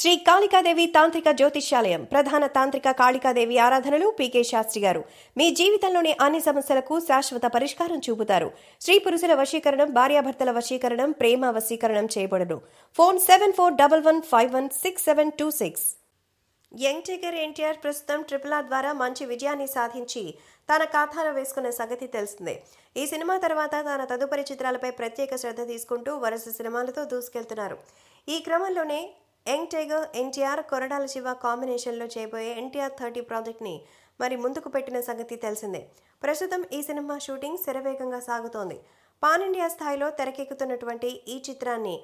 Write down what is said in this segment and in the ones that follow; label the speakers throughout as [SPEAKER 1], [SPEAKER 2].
[SPEAKER 1] శ్రీ కాళికాదేవి తాంత్రిక జ్యోతిష్యాలయం ప్రధాన తాంత్రిక కాళికాదేవి ఆరాధనలు పీకే శాస్త్రి గారు మీ జీవితంలోని అన్ని సమస్యలకు శాశ్వత పరిష్కారం చూపుతారు స్త్రీ పురుషుల వశీకరణం భార్యాభర్తల వశీకరణం ప్రేమ వశీకరణం చేయబడదు phone seven four double one five one six seven two six young tiger NTR ప్రస్తుతం ట్రిపుల్ ఆర్ ద్వారా మంచి విజయాన్ని సాధించి తన ఖాతాలో వేసుకున్న సంగతి తెలిసిందే ఈ సినిమా తర్వాత తన తదుపరి చిత్రాలపై ప్రత్యేక శ్రద్ధ తీసుకుంటూ వరుస సినిమాలతో దూసుకెళ్తున్నారు ఈ క్రమంలోనే యంగ్ టైగర్ ఎన్టీఆర్ కొరడాల శివ కాంబినేషన్లో చేయబోయే ఎన్టీఆర్ థర్టీ ప్రాజెక్ట్ని మరి ముందుకు పెట్టిన సంగతి తెలిసిందే ప్రస్తుతం ఈ సినిమా షూటింగ్ శరవేగంగా సాగుతోంది పాన్ ఇండియా స్థాయిలో తెరకెక్కుతున్నటువంటి ఈ చిత్రాన్ని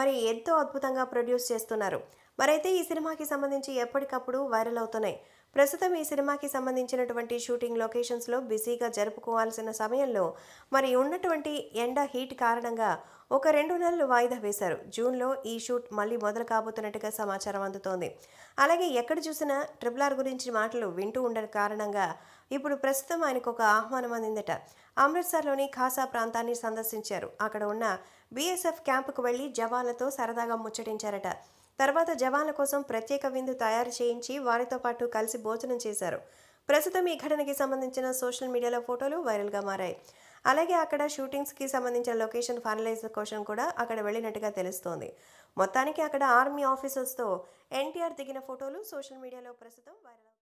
[SPEAKER 1] మరి ఎంతో అద్భుతంగా ప్రొడ్యూస్ చేస్తున్నారు మరైతే ఈ సినిమాకి సంబంధించి ఎప్పటికప్పుడు వైరల్ అవుతున్నాయి ప్రస్తుతం ఈ సినిమాకి సంబంధించినటువంటి షూటింగ్ లొకేషన్స్లో బిజీగా జరుపుకోవాల్సిన సమయంలో మరి ఉన్నటువంటి ఎండ హీట్ కారణంగా ఒక రెండు నెలలు వాయిదా వేశారు జూన్లో ఈ షూట్ మళ్ళీ మొదలు కాబోతున్నట్టుగా సమాచారం అందుతోంది అలాగే ఎక్కడ చూసినా ట్రిపుల్ ఆర్ గురించి మాటలు వింటూ ఉండని కారణంగా ఇప్పుడు ప్రస్తుతం ఆయనకు ఒక ఆహ్వానం అందిందట అమృత్సర్లోని ఖాసా ప్రాంతాన్ని సందర్శించారు అక్కడ ఉన్న బీఎస్ఎఫ్ క్యాంపుకు వెళ్లి జవాన్లతో సరదాగా ముచ్చటించారట తర్వాత జవాన్ల కోసం ప్రత్యేక విందు తయారు చేయించి వారితో పాటు కలిసి భోజనం చేశారు ప్రస్తుతం ఈ ఘటనకి సంబంధించిన సోషల్ మీడియాలో ఫోటోలు వైరల్గా మారాయి అలాగే అక్కడ షూటింగ్స్కి సంబంధించిన లొకేషన్ ఫైనలైజ్ కోసం కూడా అక్కడ వెళ్ళినట్టుగా తెలుస్తోంది మొత్తానికి అక్కడ ఆర్మీ ఆఫీసర్స్తో ఎన్టీఆర్ దిగిన ఫోటోలు సోషల్ మీడియాలో ప్రస్తుతం వైరల్